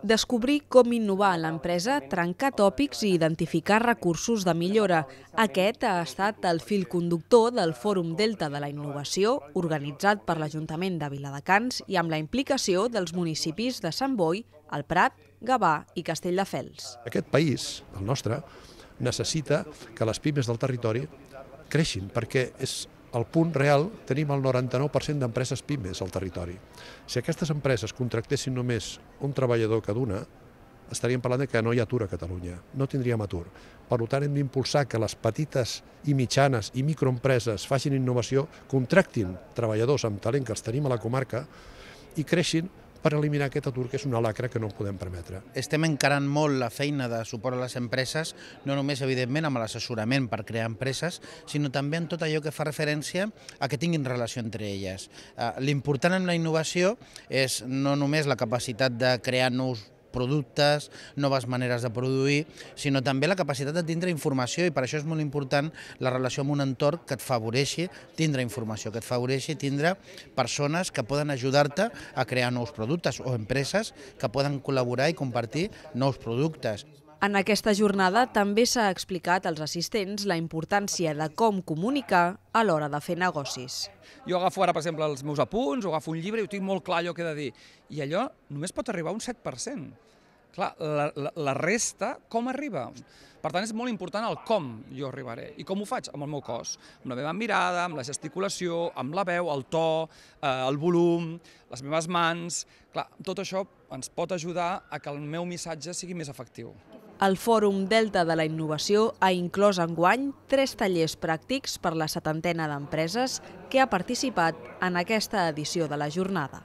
Descobrir com innovar l'empresa, trencar tòpics i identificar recursos de millora. Aquest ha estat el fil conductor del Fòrum Delta de la Innovació, organitzat per l'Ajuntament de Viladecans i amb la implicació dels municipis de Sant Boi, el Prat, Gavà i Castelldefels. Aquest país, el nostre, necessita que les pimes del territori creixin, perquè és al punt real tenim el 99% d'empreses pimes al territori. Si aquestes empreses contractessin només un treballador cada una, estaríem parlant que no hi ha atur a Catalunya, no tindríem atur. Per tant, hem d'impulsar que les petites i mitjanes i microempreses facin innovació, contractin treballadors amb talent que els tenim a la comarca i creixin per eliminar aquest atur, que és una lacra que no podem permetre. Estem encarant molt la feina de suport a les empreses, no només, evidentment, amb l'assessorament per crear empreses, sinó també en tot allò que fa referència a que tinguin relació entre elles. Eh, l'important en la innovació és no només la capacitat de crear nous productes, noves maneres de produir, sinó també la capacitat de tindre informació i per això és molt important la relació amb un entorn que et favoreixi tindre informació, que et favoreixi tindre persones que poden ajudar-te a crear nous productes o empreses que poden col·laborar i compartir nous productes. En aquesta jornada també s'ha explicat als assistents la importància de com comunicar a l'hora de fer negocis. Jo agafo ara, per exemple, els meus apunts, o agafo un llibre i ho tinc molt clar allò que he de dir. I allò només pot arribar a un 7%. Clar, la, la, la resta, com arriba? Per tant, és molt important el com jo arribaré. I com ho faig? Amb el meu cos. Amb la meva mirada, amb la gesticulació, amb la veu, el to, eh, el volum, les meves mans... Clar, tot això ens pot ajudar a que el meu missatge sigui més efectiu. El Fòrum Delta de la Innovació ha inclòs guany tres tallers pràctics per la setantena d'empreses que ha participat en aquesta edició de la jornada.